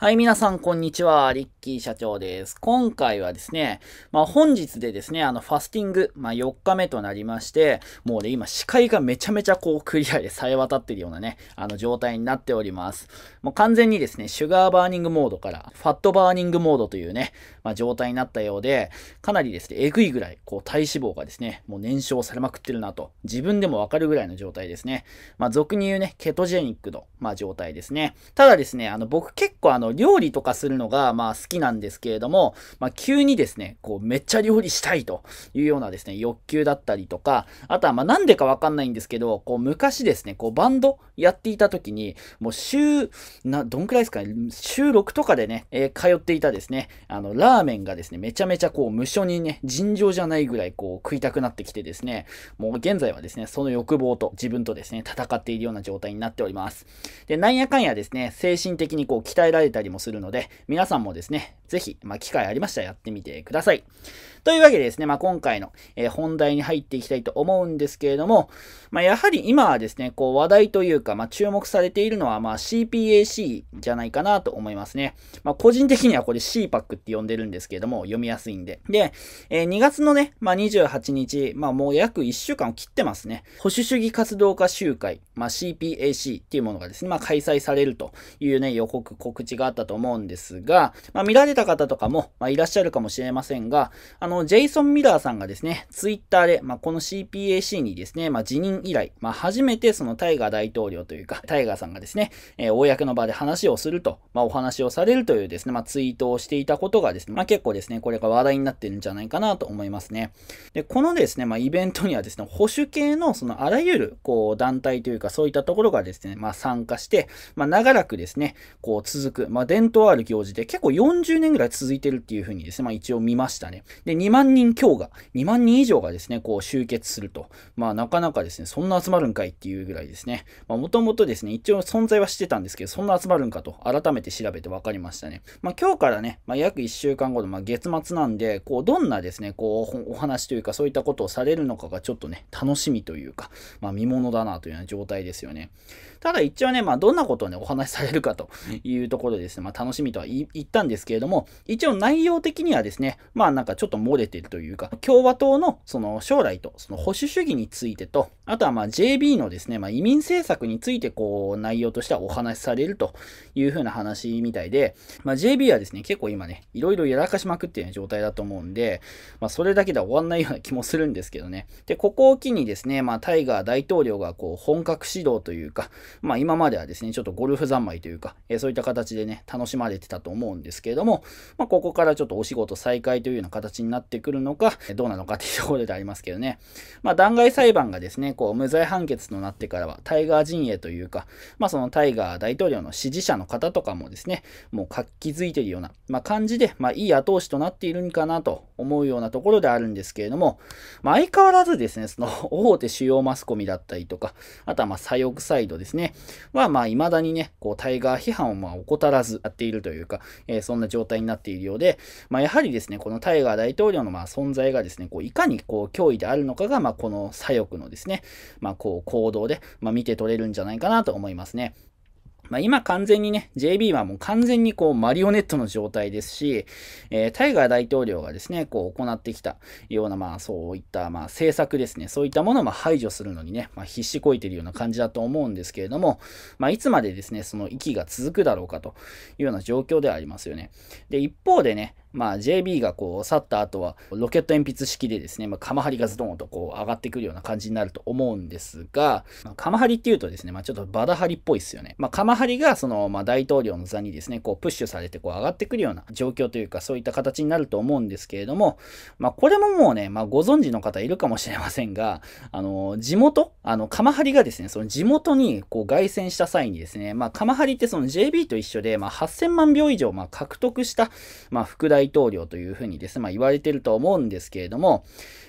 はい、皆さん、こんにちは。立キー社長です。今回はですね、まあ本日でですね、あのファスティング、まあ4日目となりまして、もうね、今視界がめちゃめちゃこうクリアでさえ渡ってるようなね、あの状態になっております。もう完全にですね、シュガーバーニングモードからファットバーニングモードというね、まあ状態になったようで、かなりですね、えぐいぐらい、こう体脂肪がですね、もう燃焼されまくってるなと、自分でもわかるぐらいの状態ですね。まあ俗に言うね、ケトジェニックの、まあ状態ですね。ただですね、あの僕結構あの料理とかするのが、まあ好きなんですけれども、まあ、急にですね、こう、めっちゃ料理したいというようなですね、欲求だったりとか、あとは、ま、なんでかわかんないんですけど、こう、昔ですね、こう、バンドやっていた時に、もう週、な、どんくらいですかね、週6とかでね、えー、通っていたですね、あの、ラーメンがですね、めちゃめちゃこう、無所にね、尋常じゃないぐらいこう、食いたくなってきてですね、もう現在はですね、その欲望と自分とですね、戦っているような状態になっております。で、なんやかんやですね、精神的にこう、鍛えられたりもするので、皆さんもですね、ね、ぜひ、まあ、機会ありましたらやってみてください。というわけでですね、まあ、今回の、え本題に入っていきたいと思うんですけれども、まあ、やはり今はですね、こう話題というか、まあ、注目されているのは、まあ、CPAC じゃないかなと思いますね。まあ、個人的にはこれ CPAC って呼んでるんですけれども、読みやすいんで。で、えー、2月のね、まあ、28日、まあ、もう約1週間を切ってますね。保守主義活動家集会、まあ、CPAC っていうものがですね、まあ、開催されるというね、予告、告知があったと思うんですが、まあ、見られた方とかも、まあ、いらっしゃるかもしれませんが、あの、ジェイソン・ミラーさんがですね、ツイッターで、まあ、この CPAC にですね、まあ、辞任以来、まあ、初めてそのタイガー大統領というか、タイガーさんがですね、えー、公の場で話をすると、まあ、お話をされるというですね、まあ、ツイートをしていたことがですね、まあ、結構ですね、これが話題になってるんじゃないかなと思いますね。で、このですね、まあ、イベントにはですね、保守系のそのあらゆる、こう、団体というか、そういったところがですね、まあ、参加して、まあ、長らくですね、こう、続く、まあ、伝統ある行事で、結構40 30年ぐらい続いてるっていうふうにですね、まあ一応見ましたね。で、2万人強が、2万人以上がですね、こう集結すると。まあなかなかですね、そんな集まるんかいっていうぐらいですね。まあもともとですね、一応存在はしてたんですけど、そんな集まるんかと改めて調べて分かりましたね。まあ今日からね、まあ約1週間後の、まあ、月末なんで、こうどんなですね、こうお話というかそういったことをされるのかがちょっとね、楽しみというか、まあ見物だなというような状態ですよね。ただ一応ね、まあどんなことをね、お話しされるかというところですね、まあ楽しみとは言ったんですけれども、一応内容的にはですね、まあなんかちょっと漏れてるというか、共和党のその将来と、その保守主義についてと、あとはまあ JB のですね、まあ移民政策についてこう内容としてはお話しされるという風な話みたいで、まあ JB はですね、結構今ね、いろいろやらかしまくってる状態だと思うんで、まあそれだけでは終わんないような気もするんですけどね。で、ここを機にですね、まあタイガー大統領がこう本格指導というか、まあ今まではですね、ちょっとゴルフ三昧というか、えー、そういった形でね、楽しまれてたと思うんですけど、ども、まあ、ここからちょっとお仕事再開というような形になってくるのか、どうなのかっていうところでありますけどね。まあ、弾劾裁判がですね、こう、無罪判決となってからは、タイガー陣営というか、まあ、そのタイガー大統領の支持者の方とかもですね、もう活気づいているような、まあ、感じで、まあ、いい後押しとなっているんかなと思うようなところであるんですけれども、まあ、相変わらずですね、その、大手主要マスコミだったりとか、あとは、まあ、左翼サイドですね、は、まあ、未だにね、こう、タイガー批判を、まあ、怠らずやっているというか、えー、そんな状態になっているようで、まあ、やはりですね、このタイガー大統領のま存在がですね、こういかにこう脅威であるのかが、まこの左翼のですね、まこう行動で、ま見て取れるんじゃないかなと思いますね。まあ、今完全にね、JB はもう完全にこうマリオネットの状態ですし、えー、タイガー大統領がですね、こう行ってきたような、まあそういったまあ政策ですね、そういったものを排除するのにね、まあ、必死こいてるような感じだと思うんですけれども、まあいつまでですね、その息が続くだろうかというような状況ではありますよね。で、一方でね、まあ、JB がこう去った後はロケット鉛筆式でですね、まあ、釜張りがズドンとこう上がってくるような感じになると思うんですが、まあ、釜張りっていうとですね、まあ、ちょっとバダハリっぽいですよね。まあ、釜張りがその、まあ、大統領の座にですね、こうプッシュされてこう上がってくるような状況というか、そういった形になると思うんですけれども、まあ、これももうね、まあ、ご存知の方いるかもしれませんが、あの、地元、あの、釜張りがですね、その地元にこう凱旋した際にですね、まあ、釜張りってその JB と一緒で、まあ、8000万票以上、まあ、獲得した、まあ、副大大統領というふうにですね、まあ、言われてると思うんですけれども、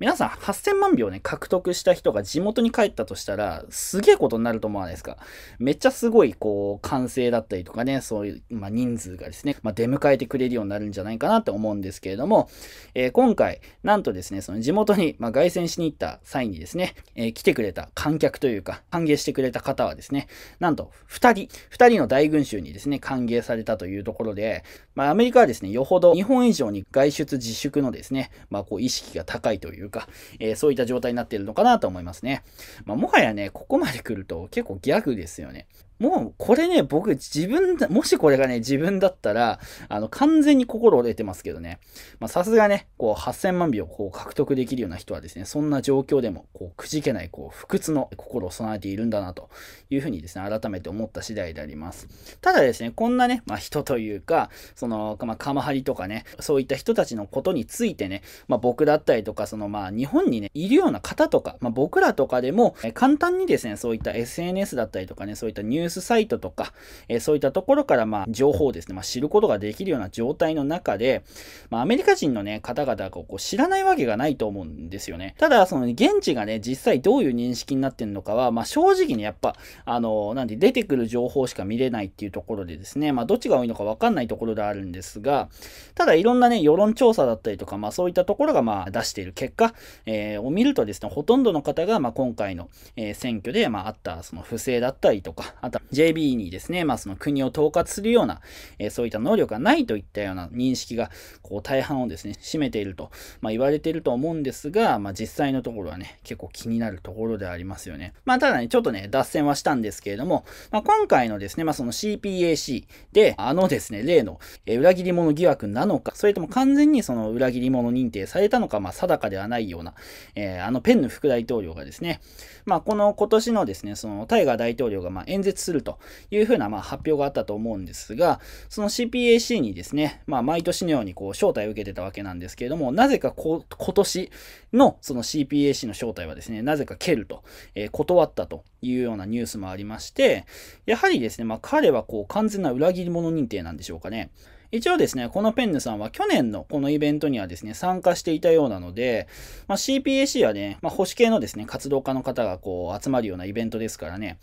皆さん8000万票ね、獲得した人が地元に帰ったとしたら、すげえことになると思わないですか。めっちゃすごい、こう、歓声だったりとかね、そういう、まあ、人数がですね、まあ、出迎えてくれるようになるんじゃないかなと思うんですけれども、えー、今回、なんとですね、その地元に、まあ、凱旋しに行った際にですね、えー、来てくれた観客というか、歓迎してくれた方はですね、なんと2人、2人の大群衆にですね、歓迎されたというところで、まあ、アメリカはですね、よほど日本本以上に外出自粛のですね、まあ、こう意識が高いというか、えー、そういった状態になっているのかなと思いますね。まあ、もはやね、ここまで来ると結構ギャグですよね。もうこれね、僕自分もしこれがね、自分だったら、あの、完全に心折れてますけどね。まあ、さすがね、こう、8000万票こう獲得できるような人はですね、そんな状況でも、こう、くじけない、こう、不屈の心を備えているんだな、というふうにですね、改めて思った次第であります。ただですね、こんなね、まあ、人というか、その、まあ、カマハリとかね、そういった人たちのことについてね、まあ、僕だったりとか、その、まあ、日本にね、いるような方とか、まあ、僕らとかでも、簡単にですね、そういった SNS だったりとかね、そういったニューュースサイトとか、えそういったところからまあ情報をですね、まあ、知ることができるような状態の中で、まあ、アメリカ人のね、方々がこう知らないわけがないと思うんですよね。ただ、その現地がね、実際どういう認識になってるのかは、まあ、正直にやっぱ、あの、なんで出てくる情報しか見れないっていうところでですね、まあ、どっちが多いのかわかんないところであるんですが、ただいろんなね、世論調査だったりとか、まあ、そういったところがまあ出している結果、えー、を見るとですね、ほとんどの方がまあ今回の、え選挙でまああったその不正だったりとか、あた JB にですね、まあその国を統括するような、えー、そういった能力がないといったような認識が、こう大半をですね、占めていると、まあ、言われていると思うんですが、まあ実際のところはね、結構気になるところでありますよね。まあただね、ちょっとね、脱線はしたんですけれども、まあ今回のですね、まあその CPAC で、あのですね、例の、えー、裏切り者疑惑なのか、それとも完全にその裏切り者認定されたのか、まあ定かではないような、えー、あのペンヌ副大統領がですね、まあこの今年のですね、そのタイガー大統領がまあ演説するというふうなま発表があったと思うんですが、その CPAC にですね、まあ、毎年のようにこう招待を受けてたわけなんですけれども、なぜか今年のその CPAC の招待はですね、なぜか蹴ると、えー、断ったというようなニュースもありまして、やはりですね、まあ、彼はこう完全な裏切り者認定なんでしょうかね。一応ですね、このペンヌさんは去年のこのイベントにはですね、参加していたようなので、まあ、CPAC はね、まあ、保守系のですね、活動家の方がこう集まるようなイベントですからね、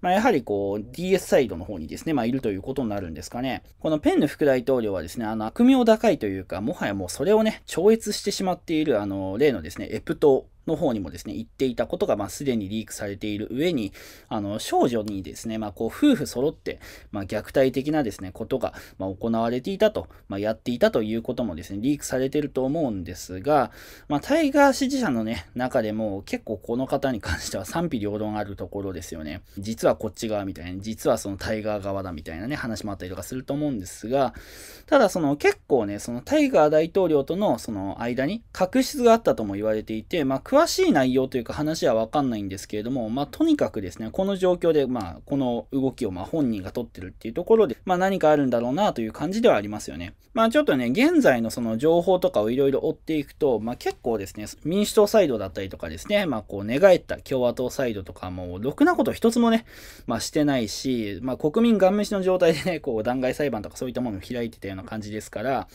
まあ、やはりこう DS サイドの方にですね、まあ、いるということになるんですかね。このペンヌ副大統領はですね、あの悪名高いというか、もはやもうそれをね、超越してしまっているあの例のですね、エプトの方にもですね、言っていたことが、まあ、すでにリークされている上に、あの、少女にですね、まあ、こう、夫婦揃って、まあ、虐待的なですね、ことが、まあ、行われていたと、まあ、やっていたということもですね、リークされてると思うんですが、まあ、タイガー支持者のね、中でも、結構この方に関しては賛否両論あるところですよね。実はこっち側みたいな、実はそのタイガー側だみたいなね、話もあったりとかすると思うんですが、ただ、その、結構ね、そのタイガー大統領との、その間に、確執があったとも言われていて、まあ、詳しい内容というか話はわかんないんですけれども、まあ、とにかくですね、この状況で、まあ、この動きをま本人が取ってるっていうところで、まあ、何かあるんだろうなという感じではありますよね。まあ、ちょっとね、現在のその情報とかをいろいろ追っていくと、まあ、結構ですね、民主党サイドだったりとかですね、まあ、こう、寝返った共和党サイドとか、もろくなこと一つもね、まあ、してないし、まあ、国民顔飯の状態でね、こう、弾劾裁判とかそういったものを開いてたような感じですから、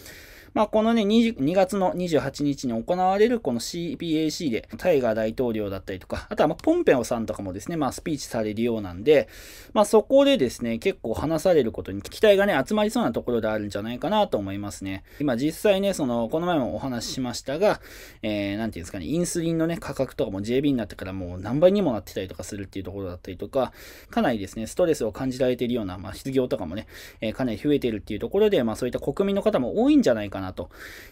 まあ、このね2 2月の28日に行われるこの CPAC で、タイガー大統領だったりとか、あとはまポンペオさんとかもですね、まあ、スピーチされるようなんで、まあ、そこでですね、結構話されることに期待がね、集まりそうなところであるんじゃないかなと思いますね。今実際ね、その、この前もお話ししましたが、えー、なんていうんですかね、インスリンのね、価格とかも JB になってからもう何倍にもなってたりとかするっていうところだったりとか、かなりですね、ストレスを感じられているような、まあ、失業とかもね、えー、かなり増えてるっていうところで、まあ、そういった国民の方も多いんじゃないかななと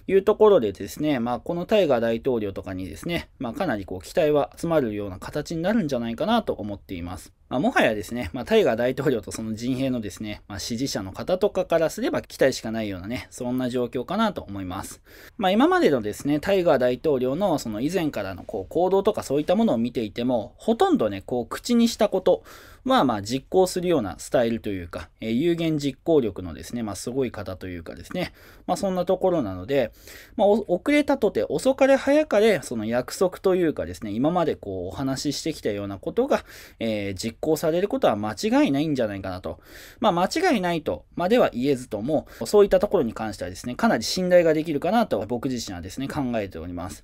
いうところでですね、まあ、このタイガー大統領とかにですね、まあ、かなりこう期待は集まるような形になるんじゃないかなと思っています。まあ、もはやですね、まあ、タイガー大統領とその陣営のですね、まあ、支持者の方とかからすれば期待しかないようなね、そんな状況かなと思います。まあ、今までのですね、タイガー大統領のその以前からのこう行動とかそういったものを見ていても、ほとんどね、こう口にしたことはまあ実行するようなスタイルというか、えー、有限実行力のですね、まあ、すごい方というかですね、まあ、そんなところなので、まあ、遅れたとて遅かれ早かれ、その約束というかですね、今までこうお話ししてきたようなことが、えー、実実行されることは間違いないんじゃないかなと。まあ、間違いないとまでは言えずとも、そういったところに関してはですね、かなり信頼ができるかなと僕自身はですね、考えております。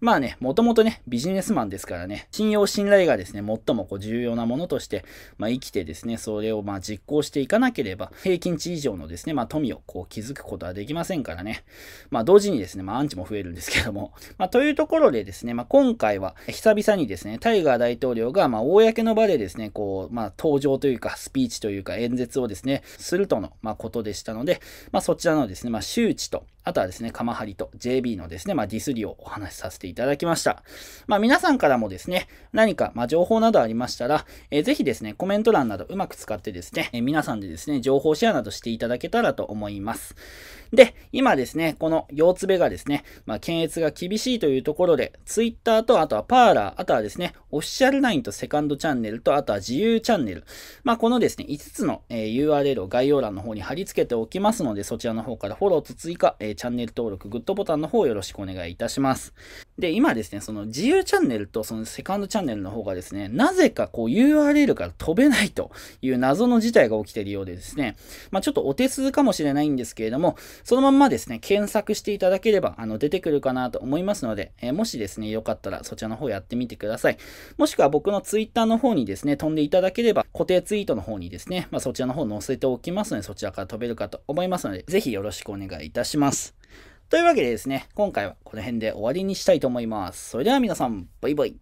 まあね、もともとね、ビジネスマンですからね、信用信頼がですね、最もこう重要なものとして、まあ、生きてですね、それをま実行していかなければ、平均値以上のですね、まあ、富をこう築くことはできませんからね。まあ、同時にですね、まあ、アンチも増えるんですけども。まあ、というところでですね、まあ、今回は久々にですね、タイガー大統領が、ま公の場でですね、こう、まあ、登場というか、スピーチというか、演説をですね、するとの、まあ、ことでしたので、まあ、そちらのですね、まあ、周知と、あとはですね、カマハリと JB のですね、まあ、ディスりをお話しさせていただきました。まあ、皆さんからもですね、何か、まあ、情報などありましたら、えー、ぜひですね、コメント欄などうまく使ってですね、えー、皆さんでですね、情報シェアなどしていただけたらと思います。で、今ですね、この4つ目がですね、まあ、検閲が厳しいというところで、Twitter と、あとはパーラー、あとはですね、オフィシャルラインとセカンドチャンネルと、あとは自由チャンネル。まあ、このですね、5つの、えー、URL を概要欄の方に貼り付けておきますので、そちらの方からフォローと追加、えー、チャンネル登録、グッドボタンの方よろしくお願いいたします。で、今ですね、その自由チャンネルとそのセカンドチャンネルの方がですね、なぜかこう URL から飛べないという謎の事態が起きているようでですね、まあ、ちょっとお手数かもしれないんですけれども、そのまんまですね、検索していただければ、あの、出てくるかなと思いますので、えー、もしですね、よかったらそちらの方やってみてください。もしくは僕の Twitter の方にですね、飛んでいただければ、固定ツイートの方にですね、まあ、そちらの方載せておきますので、そちらから飛べるかと思いますので、ぜひよろしくお願いいたします。というわけでですね、今回はこの辺で終わりにしたいと思います。それでは皆さん、バイバイ。